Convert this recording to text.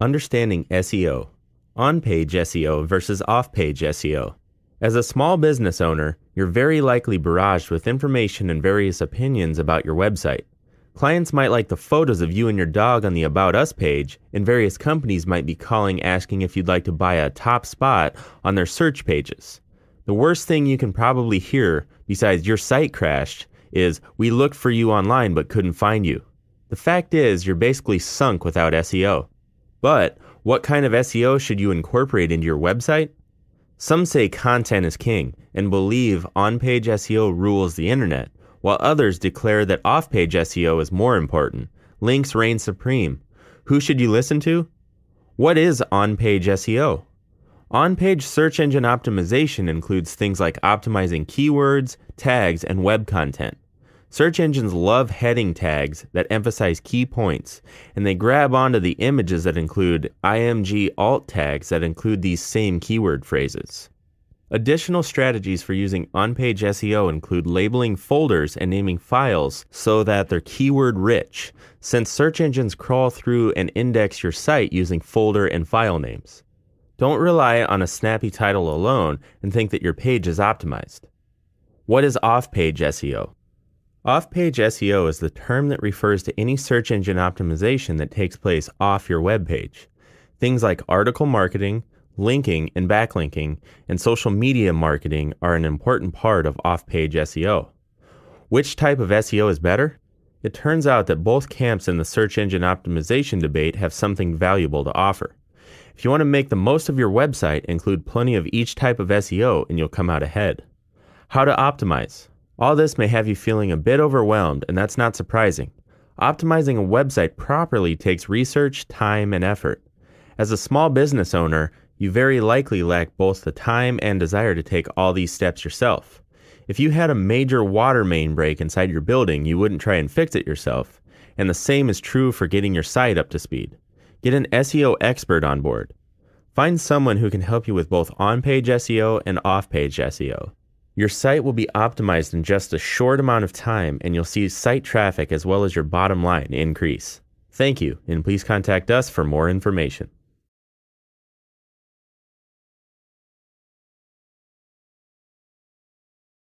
Understanding SEO, on page SEO versus off page SEO. As a small business owner, you're very likely barraged with information and various opinions about your website. Clients might like the photos of you and your dog on the About Us page, and various companies might be calling asking if you'd like to buy a top spot on their search pages. The worst thing you can probably hear, besides your site crashed, is we looked for you online but couldn't find you. The fact is, you're basically sunk without SEO. But what kind of SEO should you incorporate into your website? Some say content is king and believe on page SEO rules the internet, while others declare that off page SEO is more important. Links reign supreme. Who should you listen to? What is on page SEO? On page search engine optimization includes things like optimizing keywords, tags, and web content. Search engines love heading tags that emphasize key points, and they grab onto the images that include IMG alt tags that include these same keyword phrases. Additional strategies for using on page SEO include labeling folders and naming files so that they're keyword rich, since search engines crawl through and index your site using folder and file names. Don't rely on a snappy title alone and think that your page is optimized. What is off page SEO? Off page SEO is the term that refers to any search engine optimization that takes place off your web page. Things like article marketing, linking and backlinking, and social media marketing are an important part of off page SEO. Which type of SEO is better? It turns out that both camps in the search engine optimization debate have something valuable to offer. If you want to make the most of your website, include plenty of each type of SEO and you'll come out ahead. How to optimize. All this may have you feeling a bit overwhelmed, and that's not surprising. Optimizing a website properly takes research, time, and effort. As a small business owner, you very likely lack both the time and desire to take all these steps yourself. If you had a major water main break inside your building, you wouldn't try and fix it yourself. And the same is true for getting your site up to speed. Get an SEO expert on board. Find someone who can help you with both on page SEO and off page SEO. Your site will be optimized in just a short amount of time, and you'll see site traffic as well as your bottom line increase. Thank you, and please contact us for more information.